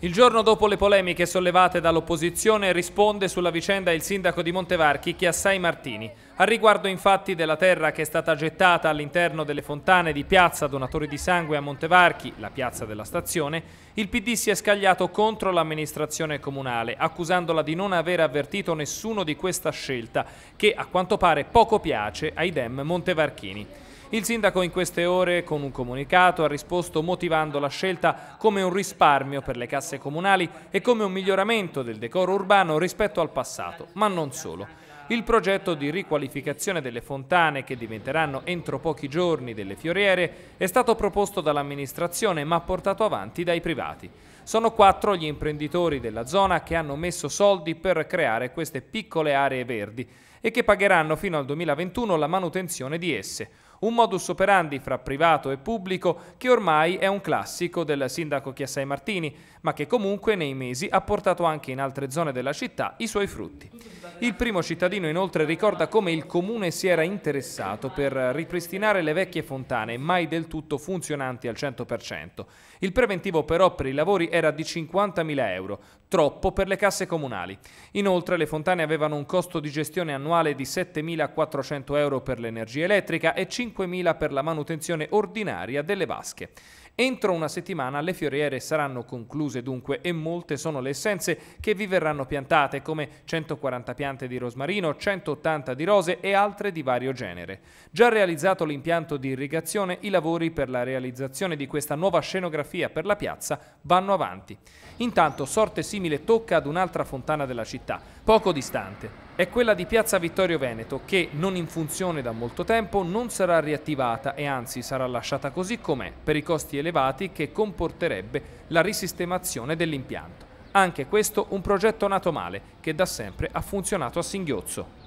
Il giorno dopo le polemiche sollevate dall'opposizione risponde sulla vicenda il sindaco di Montevarchi Chiassai Martini. Al riguardo infatti della terra che è stata gettata all'interno delle fontane di Piazza Donatori di Sangue a Montevarchi, la piazza della stazione, il PD si è scagliato contro l'amministrazione comunale, accusandola di non aver avvertito nessuno di questa scelta che a quanto pare poco piace ai dem montevarchini. Il sindaco in queste ore con un comunicato ha risposto motivando la scelta come un risparmio per le casse comunali e come un miglioramento del decoro urbano rispetto al passato, ma non solo. Il progetto di riqualificazione delle fontane, che diventeranno entro pochi giorni delle fioriere, è stato proposto dall'amministrazione ma portato avanti dai privati. Sono quattro gli imprenditori della zona che hanno messo soldi per creare queste piccole aree verdi e che pagheranno fino al 2021 la manutenzione di esse un modus operandi fra privato e pubblico che ormai è un classico del sindaco Chiassai Martini, ma che comunque nei mesi ha portato anche in altre zone della città i suoi frutti. Il primo cittadino inoltre ricorda come il comune si era interessato per ripristinare le vecchie fontane, mai del tutto funzionanti al 100%. Il preventivo però per i lavori era di 50.000 euro, troppo per le casse comunali. Inoltre le fontane avevano un costo di gestione annuale di 7.400 euro per l'energia elettrica e 5.000 euro 5.000 per la manutenzione ordinaria delle vasche. Entro una settimana le fioriere saranno concluse dunque e molte sono le essenze che vi verranno piantate come 140 piante di rosmarino, 180 di rose e altre di vario genere. Già realizzato l'impianto di irrigazione, i lavori per la realizzazione di questa nuova scenografia per la piazza vanno avanti. Intanto sorte simile tocca ad un'altra fontana della città, poco distante. È quella di Piazza Vittorio Veneto che, non in funzione da molto tempo, non sarà riattivata e anzi sarà lasciata così com'è per i costi elevati elevati che comporterebbe la risistemazione dell'impianto. Anche questo un progetto nato male che da sempre ha funzionato a singhiozzo.